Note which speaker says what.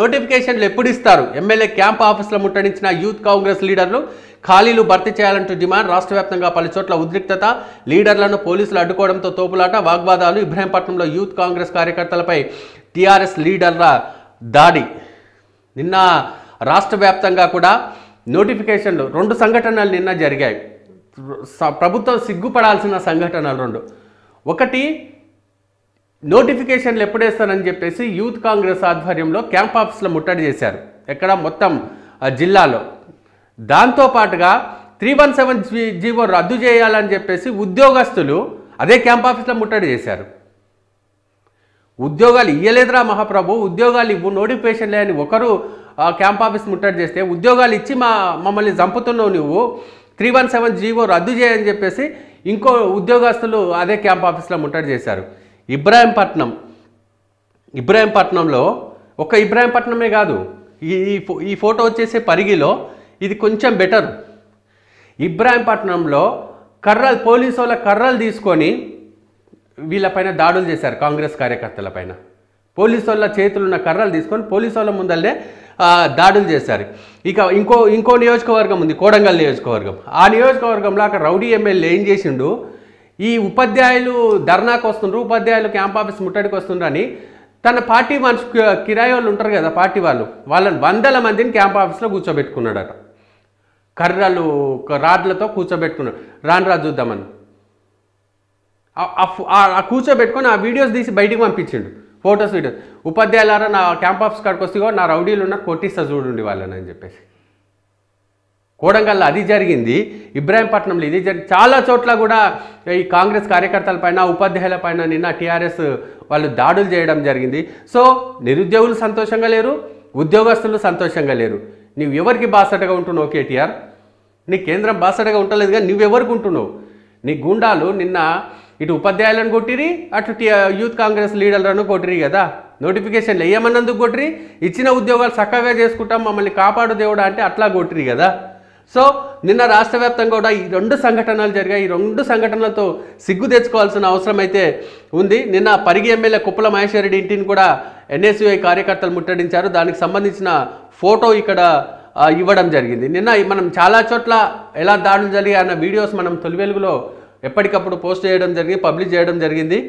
Speaker 1: నోటిఫికేషన్లు ఎప్పుడు ఇస్తారు ఎమ్మెల్యే క్యాంప్ ఆఫీసులో ముట్టడించిన యూత్ కాంగ్రెస్ లీడర్లు ఖాళీలు భర్తీ చేయాలంటూ డిమాండ్ రాష్ట్ర వ్యాప్తంగా పలుచోట్ల ఉద్రిక్తత లీడర్లను పోలీసులు అడ్డుకోవడంతో తోపులాట వాగ్వాదాలు ఇబ్రహీంపట్నంలో యూత్ కాంగ్రెస్ కార్యకర్తలపై టీఆర్ఎస్ లీడర్ల దాడి నిన్న రాష్ట్ర వ్యాప్తంగా కూడా నోటిఫికేషన్లు రెండు సంఘటనలు నిన్న జరిగాయి ప్రభుత్వం సిగ్గుపడాల్సిన సంఘటనలు రెండు ఒకటి నోటిఫికేషన్లు ఎప్పుడేస్తానని చెప్పేసి యూత్ కాంగ్రెస్ ఆధ్వర్యంలో క్యాంప్ ఆఫీస్లో ముట్టడి చేశారు ఎక్కడ మొత్తం జిల్లాలో దాంతోపాటుగా త్రీ వన్ సెవెన్ జీవో రద్దు చేయాలని చెప్పేసి ఉద్యోగస్తులు అదే క్యాంప్ ఆఫీస్లో ముట్టడి చేశారు ఉద్యోగాలు ఇయ్యలేదురా మహాప్రభు ఉద్యోగాలు ఇవ్వు నోటిఫికేషన్ లేని ఒకరు క్యాంప్ ఆఫీస్ ముట్టడి చేస్తే ఉద్యోగాలు ఇచ్చి మా మమ్మల్ని చంపుతున్నావు నువ్వు త్రీ వన్ సెవెన్ జీవో రద్దు చేయని చెప్పేసి ఇంకో ఉద్యోగస్తులు అదే క్యాంప్ ఆఫీస్లో ముట్టడి చేశారు ఇబ్రాహీంపట్నం ఇబ్రాహీంపట్నంలో ఒక ఇబ్రాహీంపట్నమే కాదు ఈ ఈ ఫోటో వచ్చేసే పరిగిలో ఇది కొంచెం బెటర్ ఇబ్రాహీంపట్నంలో కర్రలు పోలీసు వాళ్ళ కర్రలు తీసుకొని వీళ్ళపైన దాడులు చేశారు కాంగ్రెస్ కార్యకర్తలపైన పోలీసు వాళ్ళ చేతులున్న కర్రలు తీసుకొని పోలీసు వాళ్ళ ముందల్లే దాడులు చేశారు ఇక ఇంకో ఇంకో నియోజకవర్గం ఉంది కోడంగల్ నియోజకవర్గం ఆ నియోజకవర్గంలో అక్కడ రౌడీ ఎమ్మెల్యే ఏం చేసిండు ఈ ఉపాధ్యాయులు ధర్నాకు వస్తుండ్రు ఉపాధ్యాయులు క్యాంప్ ఆఫీస్ ముట్టడికి అని తన పార్టీ మనిషి కిరాయి వాళ్ళు ఉంటారు కదా పార్టీ వాళ్ళు వాళ్ళని వందల మందిని క్యాంప్ ఆఫీస్లో కూర్చోబెట్టుకున్నాడట కర్రలు రాడ్లతో కూర్చోబెట్టుకున్నాడు రాను రా చూద్దామని ఆ కూర్చోబెట్టుకొని ఆ వీడియోస్ తీసి బయటికి పంపించిండు ఫొటోస్ వీడియోస్ ఉపాధ్యాయులారా నా క్యాంప్ ఆఫీస్ కాడికి వస్తే నా రౌడీలు ఉన్న కొట్టిస్తా చూడండి వాళ్ళని అని చెప్పేసి కోడంగల్లో అది జరిగింది ఇబ్రాహీంపట్నంలో ఇది జరిగింది చాలా చోట్ల కూడా ఈ కాంగ్రెస్ కార్యకర్తల పైన ఉపాధ్యాయుల పైన నిన్న టీఆర్ఎస్ వాళ్ళు దాడులు చేయడం జరిగింది సో నిరుద్యోగులు సంతోషంగా లేరు ఉద్యోగస్తులు సంతోషంగా లేరు నువ్వు ఎవరికి బాసటగా ఉంటున్నావు కేటీఆర్ నీ కేంద్రం బాసటగా ఉండలేదు కానీ నువ్వెవరికి ఉంటున్నావు నీ గుండాలు నిన్న ఇటు ఉపాధ్యాయులను కొట్టిరి అటు యూత్ కాంగ్రెస్ లీడర్లను కొట్టిరి కదా నోటిఫికేషన్లు వేయమన్నందుకు కొట్టిరి ఇచ్చిన ఉద్యోగాలు చక్కగా చేసుకుంటాం మమ్మల్ని కాపాడు దేవుడా అంటే అట్లా కొట్టిరి కదా సో నిన్న రాష్ట్ర వ్యాప్తంగా కూడా ఈ రెండు సంఘటనలు జరిగాయి ఈ రెండు సంఘటనలతో సిగ్గు తెచ్చుకోవాల్సిన అవసరం అయితే ఉంది నిన్న పరిగి ఎమ్మెల్యే కుప్పల మహేశ్వరరెడ్డి ఇంటిని కూడా ఎన్ఎస్యుఐ కార్యకర్తలు ముట్టడించారు దానికి సంబంధించిన ఫోటో ఇక్కడ ఇవ్వడం జరిగింది నిన్న మనం చాలా చోట్ల ఎలా దాడులు జరిగాయి అన్న వీడియోస్ మనం తొలి వెలుగులో ఎప్పటికప్పుడు పోస్ట్ చేయడం జరిగింది పబ్లిష్ చేయడం జరిగింది